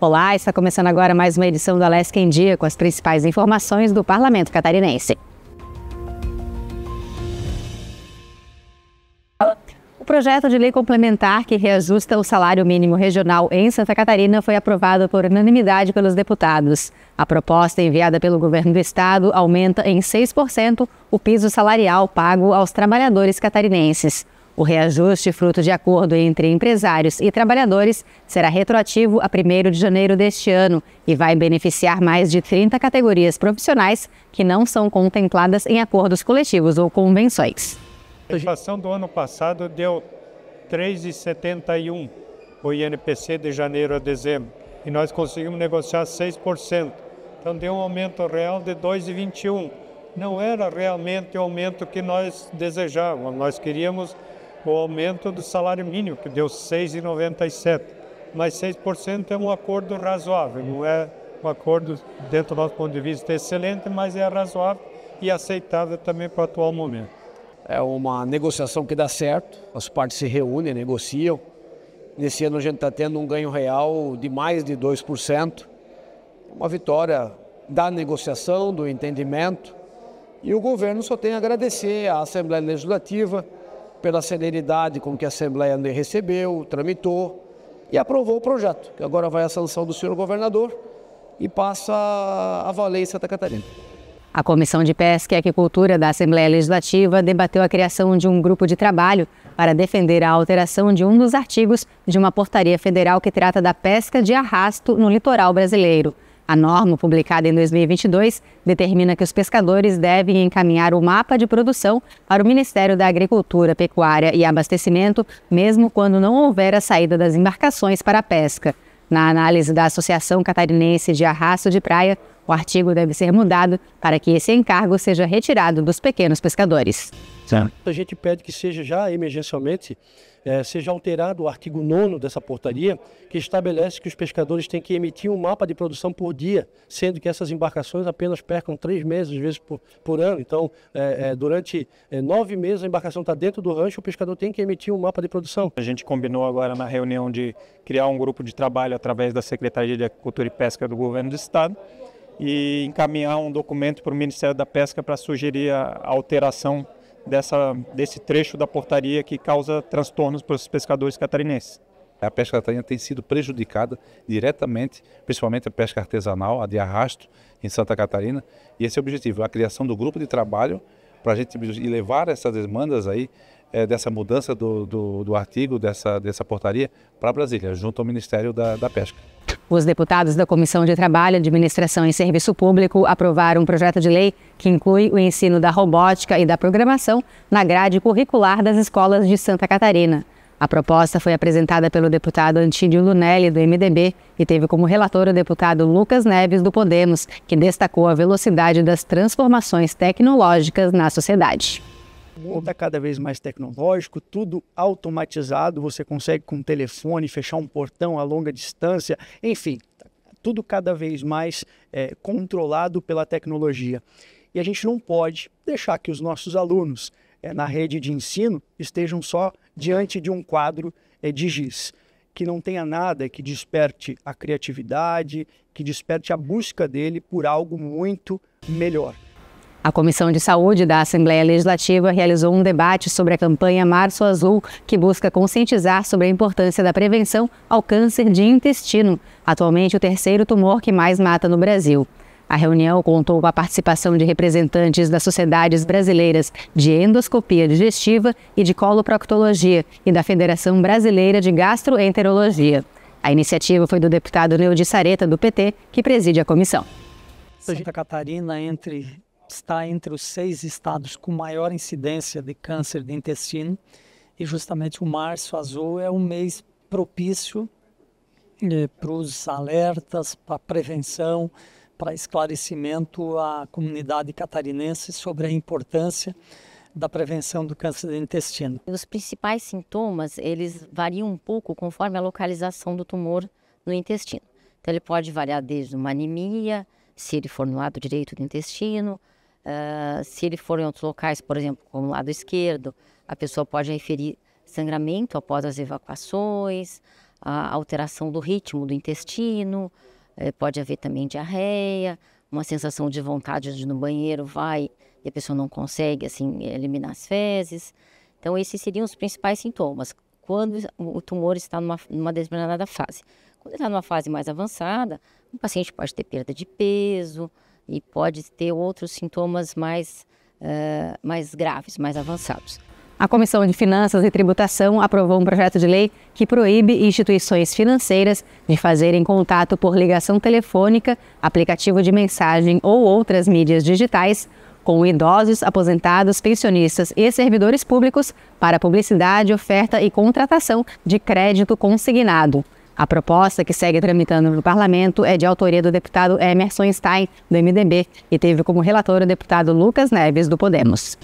Olá, está começando agora mais uma edição do Alesc em Dia com as principais informações do Parlamento Catarinense. O projeto de lei complementar que reajusta o salário mínimo regional em Santa Catarina foi aprovado por unanimidade pelos deputados. A proposta enviada pelo governo do estado aumenta em 6% o piso salarial pago aos trabalhadores catarinenses. O reajuste, fruto de acordo entre empresários e trabalhadores, será retroativo a 1 de janeiro deste ano e vai beneficiar mais de 30 categorias profissionais que não são contempladas em acordos coletivos ou convenções. A inflação do ano passado deu 3,71 o INPC de janeiro a dezembro e nós conseguimos negociar 6%. Então deu um aumento real de 2,21. Não era realmente o aumento que nós desejávamos. Nós queríamos o aumento do salário mínimo, que deu 6,97. Mas 6% é um acordo razoável, não é um acordo, dentro do nosso ponto de vista, excelente, mas é razoável e aceitável também para o atual momento. É uma negociação que dá certo, as partes se reúnem, negociam. Nesse ano a gente está tendo um ganho real de mais de 2%. Uma vitória da negociação, do entendimento. E o governo só tem a agradecer à Assembleia Legislativa, pela celeridade com que a Assembleia recebeu, tramitou e aprovou o projeto, que agora vai à sanção do senhor governador e passa a valer em Santa Catarina. A Comissão de Pesca e Aquicultura da Assembleia Legislativa debateu a criação de um grupo de trabalho para defender a alteração de um dos artigos de uma portaria federal que trata da pesca de arrasto no litoral brasileiro. A norma, publicada em 2022, determina que os pescadores devem encaminhar o mapa de produção para o Ministério da Agricultura, Pecuária e Abastecimento, mesmo quando não houver a saída das embarcações para a pesca. Na análise da Associação Catarinense de Arrasto de Praia, o artigo deve ser mudado para que esse encargo seja retirado dos pequenos pescadores. Certo. A gente pede que seja já emergencialmente é, seja alterado o artigo 9 dessa portaria, que estabelece que os pescadores têm que emitir um mapa de produção por dia, sendo que essas embarcações apenas percam três meses, às vezes, por, por ano. Então, é, é, durante é, nove meses a embarcação está dentro do rancho, o pescador tem que emitir um mapa de produção. A gente combinou agora na reunião de criar um grupo de trabalho através da Secretaria de Agricultura e Pesca do Governo do Estado e encaminhar um documento para o Ministério da Pesca para sugerir a alteração dessa, desse trecho da portaria que causa transtornos para os pescadores catarinenses. A pesca catarinense tem sido prejudicada diretamente, principalmente a pesca artesanal, a de arrasto em Santa Catarina, e esse é o objetivo, a criação do grupo de trabalho para a gente levar essas demandas aí é, dessa mudança do, do, do, artigo, dessa, dessa portaria, para Brasília, junto ao Ministério da, da Pesca. Os deputados da Comissão de Trabalho, Administração e Serviço Público aprovaram um projeto de lei que inclui o ensino da robótica e da programação na grade curricular das escolas de Santa Catarina. A proposta foi apresentada pelo deputado Antídio Lunelli, do MDB, e teve como relator o deputado Lucas Neves, do Podemos, que destacou a velocidade das transformações tecnológicas na sociedade. O mundo está cada vez mais tecnológico, tudo automatizado. Você consegue com o telefone fechar um portão a longa distância. Enfim, tudo cada vez mais é, controlado pela tecnologia. E a gente não pode deixar que os nossos alunos é, na rede de ensino estejam só diante de um quadro é, de giz, que não tenha nada que desperte a criatividade, que desperte a busca dele por algo muito melhor. A Comissão de Saúde da Assembleia Legislativa realizou um debate sobre a campanha Março Azul, que busca conscientizar sobre a importância da prevenção ao câncer de intestino, atualmente o terceiro tumor que mais mata no Brasil. A reunião contou com a participação de representantes das sociedades brasileiras de endoscopia digestiva e de coloproctologia e da Federação Brasileira de Gastroenterologia. A iniciativa foi do deputado Neudi Sareta, do PT, que preside a comissão. Santa Catarina, entre está entre os seis estados com maior incidência de câncer de intestino e justamente o março azul é um mês propício eh, para os alertas, para prevenção, para esclarecimento à comunidade catarinense sobre a importância da prevenção do câncer de intestino. Os principais sintomas, eles variam um pouco conforme a localização do tumor no intestino. Então ele pode variar desde uma anemia, se ele for no lado direito do intestino, ah, se ele for em outros locais, por exemplo, como o lado esquerdo, a pessoa pode referir sangramento após as evacuações, a alteração do ritmo do intestino, eh, pode haver também diarreia, uma sensação de vontade de ir no banheiro, vai e a pessoa não consegue assim eliminar as fezes. Então esses seriam os principais sintomas quando o tumor está numa, numa determinada fase. Quando ele está numa fase mais avançada, o paciente pode ter perda de peso, e pode ter outros sintomas mais, uh, mais graves, mais avançados. A Comissão de Finanças e Tributação aprovou um projeto de lei que proíbe instituições financeiras de fazerem contato por ligação telefônica, aplicativo de mensagem ou outras mídias digitais com idosos, aposentados, pensionistas e servidores públicos para publicidade, oferta e contratação de crédito consignado. A proposta que segue tramitando no parlamento é de autoria do deputado Emerson Stein, do MDB, e teve como relator o deputado Lucas Neves, do Podemos.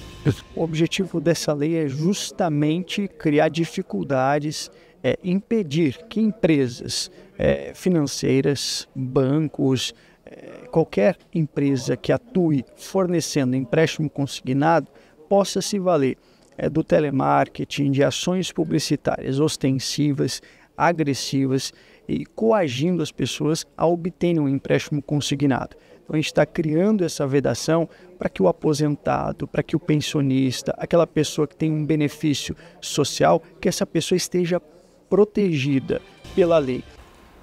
O objetivo dessa lei é justamente criar dificuldades, é, impedir que empresas é, financeiras, bancos, é, qualquer empresa que atue fornecendo empréstimo consignado possa se valer é do telemarketing, de ações publicitárias ostensivas, agressivas e coagindo as pessoas a obterem um empréstimo consignado. Então a gente está criando essa vedação para que o aposentado, para que o pensionista, aquela pessoa que tem um benefício social, que essa pessoa esteja protegida pela lei.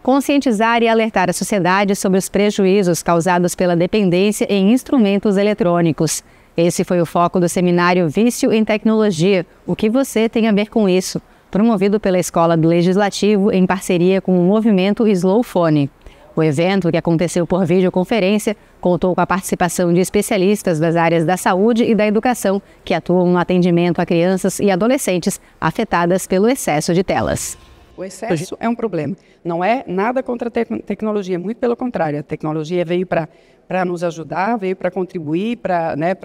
Conscientizar e alertar a sociedade sobre os prejuízos causados pela dependência em instrumentos eletrônicos. Esse foi o foco do seminário Vício em Tecnologia. O que você tem a ver com isso? promovido pela Escola do Legislativo em parceria com o movimento Slowphone. O evento, que aconteceu por videoconferência, contou com a participação de especialistas das áreas da saúde e da educação, que atuam no atendimento a crianças e adolescentes afetadas pelo excesso de telas. O excesso é um problema. Não é nada contra a te tecnologia, muito pelo contrário. A tecnologia veio para nos ajudar, veio para contribuir para né,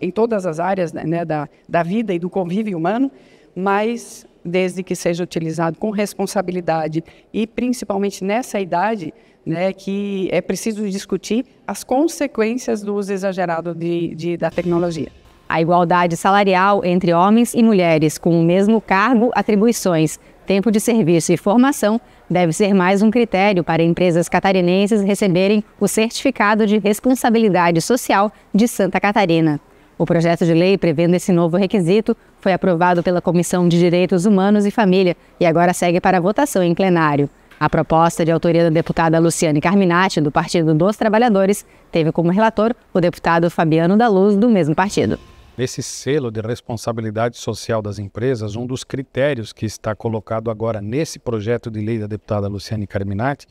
em todas as áreas né, da, da vida e do convívio humano mas desde que seja utilizado com responsabilidade e principalmente nessa idade, né, que é preciso discutir as consequências do uso exagerado de, de, da tecnologia. A igualdade salarial entre homens e mulheres com o mesmo cargo, atribuições, tempo de serviço e formação deve ser mais um critério para empresas catarinenses receberem o certificado de responsabilidade social de Santa Catarina. O projeto de lei prevendo esse novo requisito foi aprovado pela Comissão de Direitos Humanos e Família e agora segue para votação em plenário. A proposta de autoria da deputada Luciane Carminati, do Partido dos Trabalhadores, teve como relator o deputado Fabiano da Luz, do mesmo partido. Nesse selo de responsabilidade social das empresas, um dos critérios que está colocado agora nesse projeto de lei da deputada Luciane Carminati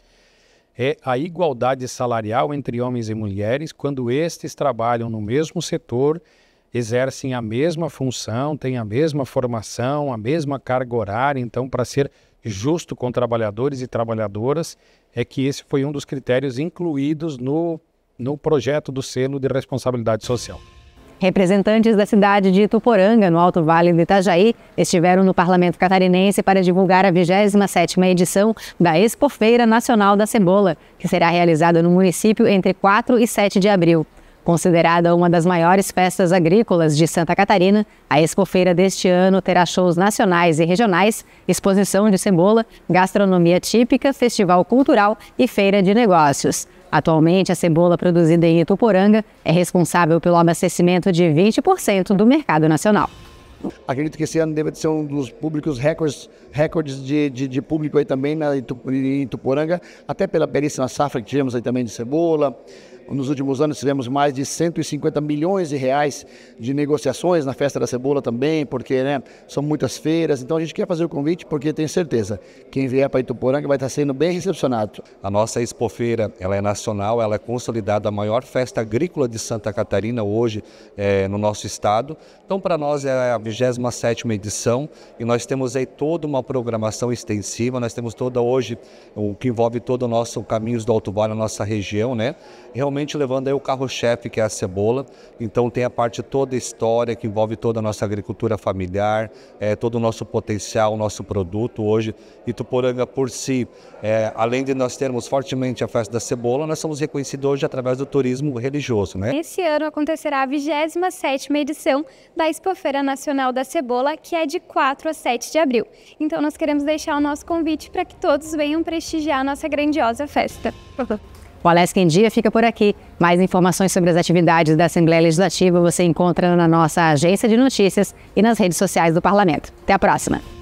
é a igualdade salarial entre homens e mulheres quando estes trabalham no mesmo setor, exercem a mesma função, têm a mesma formação, a mesma carga horária. Então, para ser justo com trabalhadores e trabalhadoras, é que esse foi um dos critérios incluídos no, no projeto do selo de responsabilidade social. Representantes da cidade de Ituporanga, no Alto Vale do Itajaí, estiveram no Parlamento Catarinense para divulgar a 27ª edição da Expofeira Nacional da Cebola, que será realizada no município entre 4 e 7 de abril. Considerada uma das maiores festas agrícolas de Santa Catarina, a Expofeira deste ano terá shows nacionais e regionais, exposição de cebola, gastronomia típica, festival cultural e feira de negócios. Atualmente, a cebola produzida em Ituporanga é responsável pelo abastecimento de 20% do mercado nacional. Acredito que esse ano deve ser um dos públicos recordes, recordes de, de, de público aí também na Ituporanga, até pela perícia na safra que tivemos aí também de cebola, nos últimos anos tivemos mais de 150 milhões de reais de negociações na Festa da Cebola também, porque né, são muitas feiras. Então a gente quer fazer o convite porque tenho certeza quem vier para Ituporanga vai estar tá sendo bem recepcionado. A nossa expofeira ela é nacional, ela é consolidada a maior festa agrícola de Santa Catarina hoje é, no nosso estado. Então para nós é a 27 edição e nós temos aí toda uma programação extensiva. Nós temos toda hoje o que envolve todo o nosso caminhos do Alto Vale, a nossa região, né? Realmente principalmente levando aí o carro-chefe, que é a cebola. Então tem a parte toda história, que envolve toda a nossa agricultura familiar, é, todo o nosso potencial, o nosso produto. Hoje, Ituporanga por si, é, além de nós termos fortemente a festa da cebola, nós somos reconhecidos hoje através do turismo religioso. Né? Esse ano acontecerá a 27ª edição da Expofeira Nacional da Cebola, que é de 4 a 7 de abril. Então nós queremos deixar o nosso convite para que todos venham prestigiar a nossa grandiosa festa. Uhum. O Alesc em Dia fica por aqui. Mais informações sobre as atividades da Assembleia Legislativa você encontra na nossa agência de notícias e nas redes sociais do Parlamento. Até a próxima!